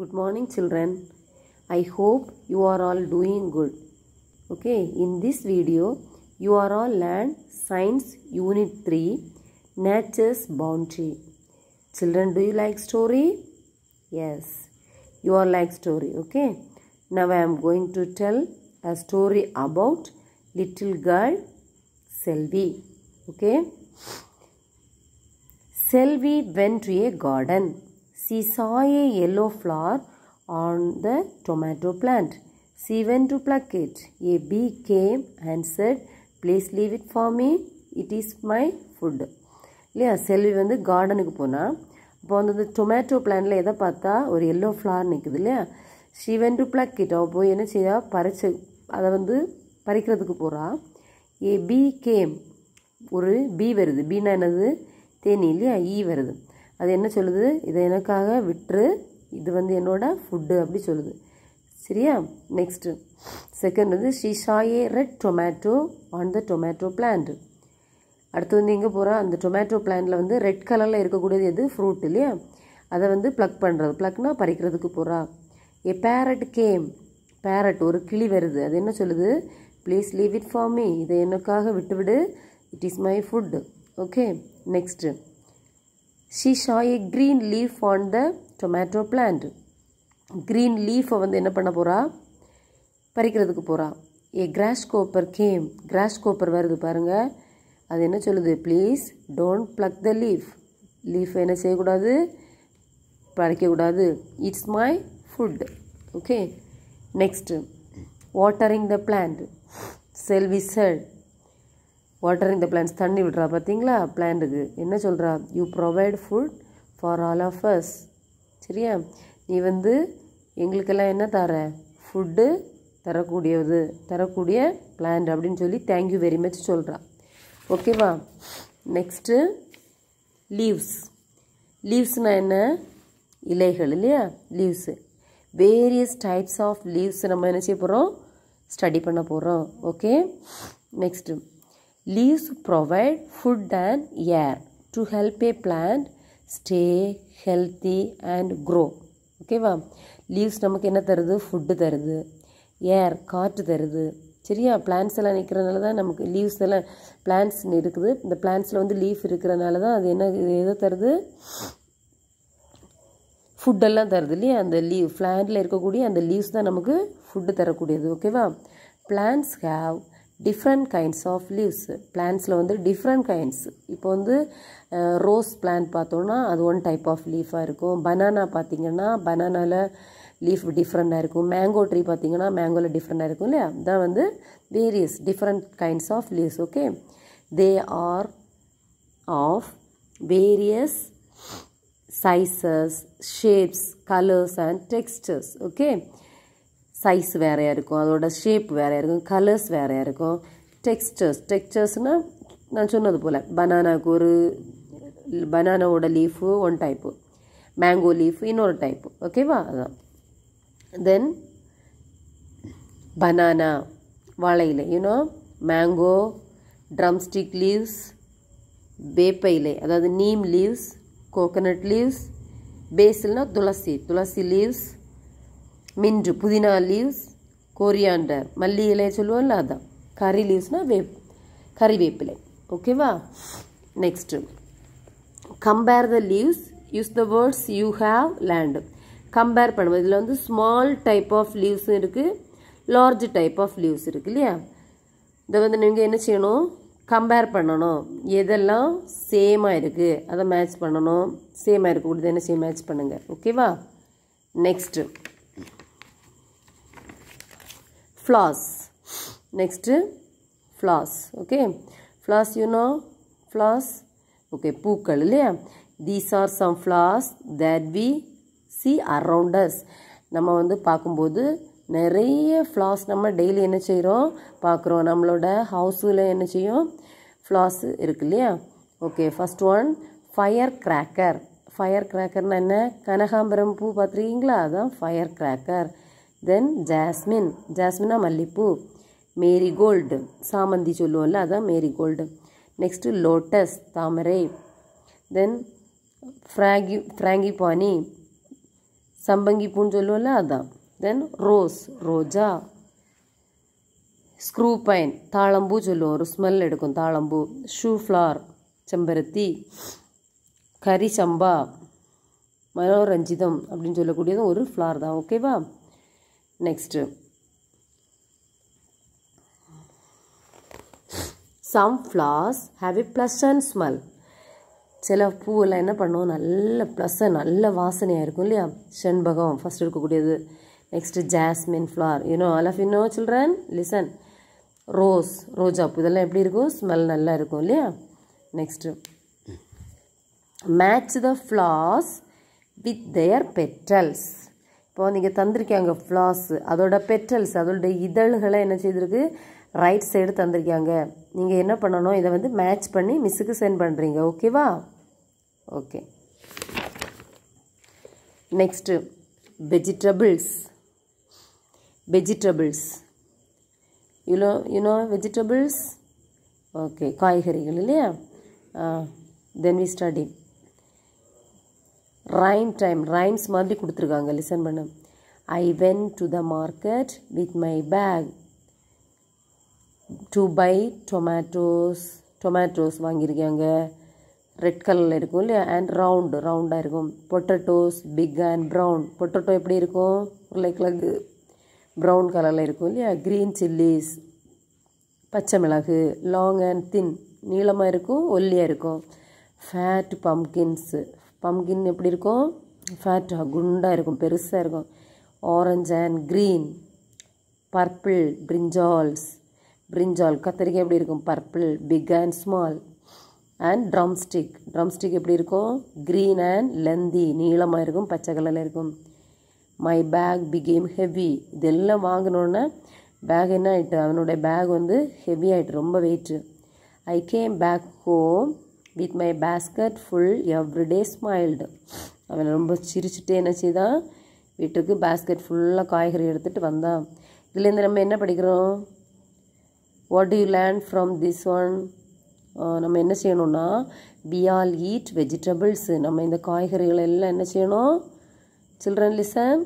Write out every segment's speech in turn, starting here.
Good morning, children. I hope you are all doing good. Okay, in this video, you are all learn Science Unit 3 Nature's bounty. Children, do you like story? Yes, you all like story. Okay, now I am going to tell a story about little girl Selvi. Okay, Selvi went to a garden She saw a yellow flower on the tomato plant. She went to pluck it. A bee came and said, Please leave it for me. It is my food. இல்லையா செல்வி வந்து கார்டனுக்கு போனால் அப்போ வந்து அந்த tomato பிளான்ட்டில் எதை பார்த்தா ஒரு yellow flower நிற்குது இல்லையா Shivan went to pluck it அவள் போய் என்ன செய்யா பறிச்சு அதை வந்து பறிக்கிறதுக்கு போகிறா ஏ பி கேம் ஒரு பி வருது பீனா என்னது தேனி இல்லையா ஈ வருது அது என்ன சொல்லுது இதை எனக்காக விட்டுரு இது வந்து என்னோட ஃபுட்டு அப்படி சொல்லுது சரியா நெக்ஸ்ட்டு செகண்ட் வந்து a red tomato on the tomato plant அடுத்து வந்து எங்கே போகிறோம் அந்த டொமேட்டோ பிளான்ட்டில் வந்து ரெட் கலரில் இருக்கக்கூடியது எது ஃப்ரூட் இல்லையா அதை வந்து ப்ளக் பண்ணுறது ப்ளக்னால் பறிக்கிறதுக்கு போகிறா ஏ பேரட் கேம் பேரட் ஒரு கிளி வருது அது என்ன சொல்லுது please leave it for me இதை எனக்காக விட்டுவிடு it is my food okay next she saw a green leaf on the tomato plant green லீஃபை வந்து என்ன பண்ண போகிறா பறிக்கிறதுக்கு போகிறா a grasshopper came grasshopper வருது பாருங்கள் அது என்ன சொல்லுது please don't pluck the leaf leaf என்ன செய்யக்கூடாது பறிக்கக்கூடாது it's my food okay next watering the plant Selvi செல் வாட்டரிங் த பிளான்ஸ் தண்ணி விடுறா பார்த்தீங்களா பிளான்ட்டுக்கு என்ன சொல்கிறா you provide food for all of us சரியா நீ வந்து எங்களுக்கெல்லாம் என்ன தர ஃபுட்டு தரக்கூடியது தரக்கூடிய பிளான்ட் அப்படின்னு சொல்லி தேங்க்யூ வெரி மச் சொல்கிறா ஓகேவா நெக்ஸ்ட்டு லீவ்ஸ் லீவ்ஸ்னால் என்ன இலைகள் இல்லையா leaves various types of leaves நம்ம என்ன செய்ய போகிறோம் ஸ்டடி பண்ண போகிறோம் okay next leaves provide food and air to help a plant stay healthy and grow ஓகேவா லீவ்ஸ் நமக்கு என்ன தருது ஃபுட்டு தருது ஏர் காற்று தருது சரியா பிளான்ஸ் எல்லாம் நிற்கிறனால தான் நமக்கு லீவ்ஸ் எல்லாம் பிளான்ஸ் இருக்குது இந்த பிளான்ஸில் வந்து லீஃப் இருக்கிறனால தான் அது என்ன எதை தருது ஃபுட்டெல்லாம் தருது இல்லையா அந்த லீவ் பிளான்ட்டில் இருக்கக்கூடிய அந்த லீவ்ஸ் தான் நமக்கு ஃபுட்டு தரக்கூடியது ஓகேவா plants have different kinds of leaves பிளான்ஸில் வந்து டிஃப்ரெண்ட் கைண்ட்ஸ் இப்போ வந்து ரோஸ் பிளான்ட் பார்த்தோன்னா அது ஒன் டைப் ஆஃப் லீஃபாக இருக்கும் பனானா பார்த்திங்கன்னா பனானாவில் லீஃப் டிஃப்ரெண்ட்டாக இருக்கும் மேங்கோ ட்ரீ பார்த்திங்கன்னா மேங்கோவில் டிஃப்ரெண்ட்டாக இருக்கும் இல்லையா தான் வந்து various different kinds of leaves okay they are of various sizes shapes colours and textures okay size வேறையாக இருக்கும் அதோட ஷேப் வேறையாக இருக்கும் கலர்ஸ் வேறையாக இருக்கும் டெக்ஸ்டர்ஸ் டெக்ஸ்டர்ஸ்னால் நான் சொன்னது போல் பனானாவுக்கு ஒரு பனானாவோட leaf one type mango leaf இன்னொரு டைப்பு ஓகேவா அதான் தென் பனானா வாழையிலை யூனோ மேங்கோ ட்ரம்ஸ்டிக் லீவ்ஸ் வேப்ப இலை அதாவது நீம் லீவ்ஸ் கோகனட் லீவ்ஸ் பேசில்னா துளசி துளசி லீவ்ஸ் மின்று புதினா லீவ்ஸ் கோரியாண்டர் மல்லி இலையை சொல்லுவோம்ல அதான் கறி லீவ்ஸ்னால் வேப் கறி வேப்பிலை ஓகேவா next compare the leaves use the words you have learnt compare பண்ணுவோம் இதில் வந்து ஸ்மால் டைப் ஆஃப் லீவ்ஸும் இருக்குது லார்ஜ் டைப் ஆஃப் லீவ்ஸ் இருக்குது இல்லையா இதை வந்து நீங்கள் என்ன செய்யணும் கம்பேர் பண்ணணும் எதெல்லாம் சேமாக இருக்குது அதை மேட்ச் பண்ணணும் சேமாக இருக்கக்கூடியது என்ன செய்ய மேட்ச் பண்ணுங்கள் ஓகேவா next floss next floss okay floss you know floss okay பூக்கள் இல்லையா these are some flowers that we see around us நம்ம வந்து பார்க்கும்போது நிறைய ஃப்ளாஸ் நம்ம டெய்லி என்ன செய்கிறோம் பார்க்குறோம் நம்மளோட ஹவுஸில் என்ன செய்யும் ஃப்ளாஸ் இருக்கு இல்லையா okay first one firecracker ஃபயர் கிராக்கர்னால் என்ன கனகாம்பரம் பூ பார்த்துருக்கீங்களா அதுதான் ஃபயர் கிராக்கர் தென் ஜாஸ்மின் ஜாஸ்மினா மல்லிப்பூ மேரிகோல்டு சாமந்தி சொல்லுவோம்ல அதான் மேரிகோல்டு நெக்ஸ்ட்டு லோட்டஸ் தாமரை தென் ஃப்ராகி ஃப்ராங்கிபானி சம்பங்கி பூன்னு சொல்லுவோம்ல அதான் தென் ரோஸ் ரோஜா ஸ்க்ரூ பைன் தாளம்பூ சொல்லுவோம் ஒரு ஸ்மெல் எடுக்கும் தாளம்பூ ஷூ ஃப்ளார் செம்பருத்தி கரி சம்பா மனோரஞ்சிதம் அப்படின்னு சொல்லக்கூடியதும் ஒரு ஃப்ளார் தான் ஓகேவா next some flowers have a and smell சில பூவெல்லாம் என்ன பண்ணுவோம் நல்ல ப்ளஸ்ஸாக நல்ல வாசனையாக இருக்கும் இல்லையா செண்பகம் ஃபஸ்ட் இருக்கக்கூடியது நெக்ஸ்ட்டு ஜாஸ்மின் ஃப்ளார் யூனோ அலஃப் இன்னோ சில்ட்ரன் லிசன் ரோஸ் ரோஜா பூ இதெல்லாம் எப்படி இருக்கும் ஸ்மெல் நல்லா இருக்கும் இல்லையா next match the flowers with their petals இப்போ நீங்கள் தந்திருக்காங்க ஃப்ளாஸு அதோட பெட்டல்ஸ் அதோட இதழ்களை என்ன செய்திருக்கு ரைட் சைடு தந்திருக்காங்க நீங்கள் என்ன பண்ணணும் இதை வந்து மேட்ச் பண்ணி மிஸ்ஸுக்கு சென்ட் பண்ணுறீங்க ஓகேவா okay next vegetables vegetables you know you know vegetables okay காய்கறிகள் இல்லையா then we study rhyme time rhymes மாதிரி கொடுத்துருக்காங்க லிசன் பண்ண I went to the market with my bag to buy tomatoes tomatoes வாங்கியிருக்காங்க ரெட் கலரில் இருக்கும் இல்லையா அண்ட் ரவுண்டு ரவுண்டாக இருக்கும் potatoes big and brown potato எப்படி இருக்கும் லைக் லக்கு ப்ரௌன் கலரில் இருக்கும் இல்லையா க்ரீன் சில்லிஸ் பச்சை மிளகு லாங் அண்ட் தின் நீளமாக இருக்கும் ஒல்லியாக இருக்கும் ஃபேட் பம்கின்ஸு பம்கின் எப்படி இருக்கும் ஃபேட்டாக குண்டாக இருக்கும் பெருசாக இருக்கும் orange and green purple brinjals brinjal கத்திரிக்காய் எப்படி இருக்கும் purple big and small and drumstick drumstick எப்படி இருக்கும் க்ரீன் அண்ட் லெந்தி நீளமாக இருக்கும் பச்சை கலரில் இருக்கும் மை பேக் பிகேம் ஹெவி இதெல்லாம் வாங்கினோன்னே பேக் என்ன ஆகிட்டு அவனுடைய பேக் வந்து ஹெவி ஆகிட்டு ரொம்ப weight I came back home with my basket full everyday smiled அவன் ரொம்ப சிரிச்சுட்டே என்ன செய்தான் வீட்டுக்கு பேஸ்கெட் ஃபுல்லாக காய்கறி எடுத்துகிட்டு வந்தான் இதுலேருந்து நம்ம என்ன படிக்கிறோம் what you learn from this one நம்ம என்ன செய்யணும்னா பி ஆல் ஈட் வெஜிடபிள்ஸு நம்ம இந்த காய்கறிகளை எல்லாம் என்ன செய்யணும் சில்ட்ரன் லிசன்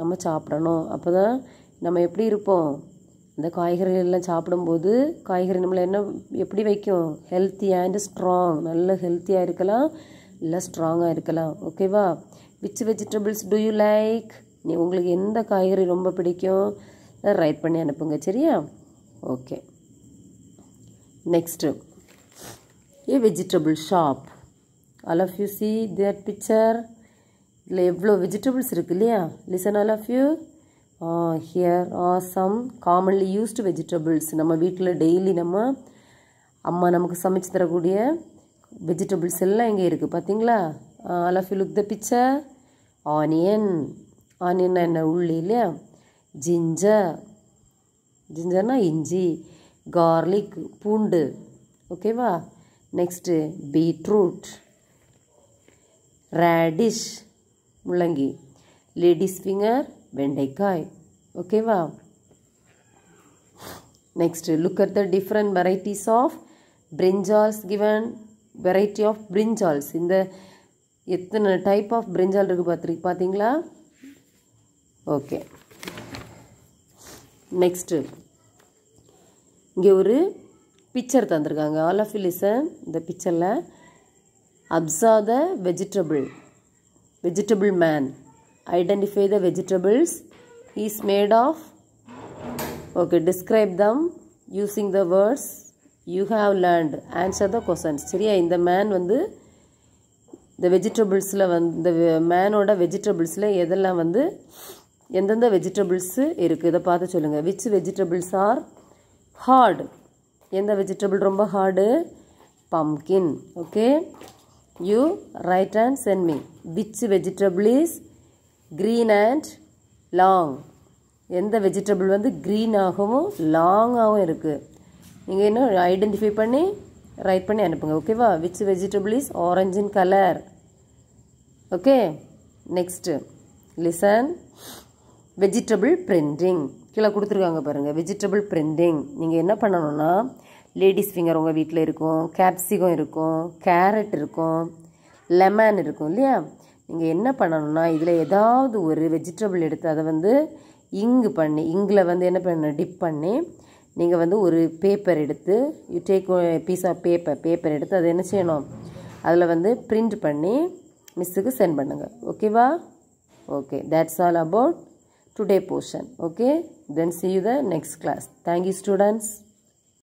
நம்ம சாப்பிடணும் அப்போ தான் நம்ம எப்படி இருப்போம் இந்த காய்கறிகள்லாம் சாப்பிடும்போது காய்கறி நம்மளை என்ன எப்படி வைக்கும் ஹெல்த்தி அண்ட் ஸ்ட்ராங் நல்ல ஹெல்த்தியாக இருக்கலாம் இல்லை ஸ்ட்ராங்காக இருக்கலாம் ஓகேவா which vegetables do you like நீ உங்களுக்கு எந்த காய்கறி ரொம்ப பிடிக்கும் ரைட் பண்ணி அனுப்புங்க சரியா okay next a vegetable shop all of you see that picture இதில் எவ்வளோ வெஜிடபிள்ஸ் இருக்கு இல்லையா listen all of you here are some commonly used vegetables நம்ம வீட்டில் டெய்லி நம்ம அம்மா நமக்கு சமைச்சு தரக்கூடிய வெஜிடபிள்ஸ் எல்லாம் இங்கே இருக்குது பார்த்தீங்களா all of you look the picture onion onion என்ன உள்ளி இல்லையா ஜிஞ்சர் ஜிஞ்சர்னா இஞ்சி கார்லிக் பூண்டு ஓகேவா நெக்ஸ்ட்டு பீட்ரூட் ரேடிஷ் முள்ளங்கி லேடிஸ் ஃபிங்கர் வெண்டைக்காய் ஓகேவா next look at the different varieties of brinjals given variety of brinjals இந்த எத்தனை டைப் ஆஃப் பிரிஞ்சால் இருக்குது பார்த்துருக்கு பார்த்தீங்களா ஓகே நெக்ஸ்ட்டு இங்கே ஒரு பிக்சர் தந்திருக்காங்க ஆல் ஆஃப் லிசன் இந்த பிக்சரில் observe the vegetable vegetable man Identify the vegetables. Is made of. Okay, describe them using the words you have learned. Answer the questions. சரியா இந்த மேன் வந்து இந்த வெஜிடபிள்ஸில் வந்து இந்த மேனோட வெஜிடபிள்ஸில் எதெல்லாம் வந்து எந்தெந்த வெஜிடபிள்ஸு இருக்குது இதை பார்த்து சொல்லுங்கள் விச் வெஜிடபிள்ஸ் ஆர் ஹார்டு எந்த வெஜிடபிள் ரொம்ப hard pumpkin okay you write and send me which vegetable is green and long எந்த வெஜிடபிள் வந்து க்ரீனாகவும் லாங்காகவும் இருக்குது நீங்கள் இன்னும் ஐடென்டிஃபை பண்ணி ரைட் பண்ணி அனுப்புங்க ஓகேவா விச் வெஜிடபிள் இஸ் ஆரஞ்சின் colour okay next listen vegetable printing கீழே கொடுத்துருக்காங்க பாருங்கள் வெஜிடபிள் பிரிண்டிங் நீங்கள் என்ன பண்ணணும்னா லேடிஸ் ஃபிங்கர் உங்கள் வீட்டில் இருக்கும் கேப்சிகம் இருக்கும் கேரட் இருக்கும் லெமன் இருக்கும் இல்லையா நீங்கள் என்ன பண்ணணும்னா இதில் ஏதாவது ஒரு வெஜிடபிள் எடுத்து அதை வந்து இங்கு பண்ணி இங்கில் வந்து என்ன பண்ணணும் டிப் பண்ணி நீங்கள் வந்து ஒரு பேப்பர் எடுத்து you take piece of paper paper எடுத்து அதை என்ன செய்யணும் அதில் வந்து பிரிண்ட் பண்ணி மிஸ்ஸுக்கு சென்ட் பண்ணுங்கள் ஓகேவா okay that's all about today portion okay then see you the next class thank you students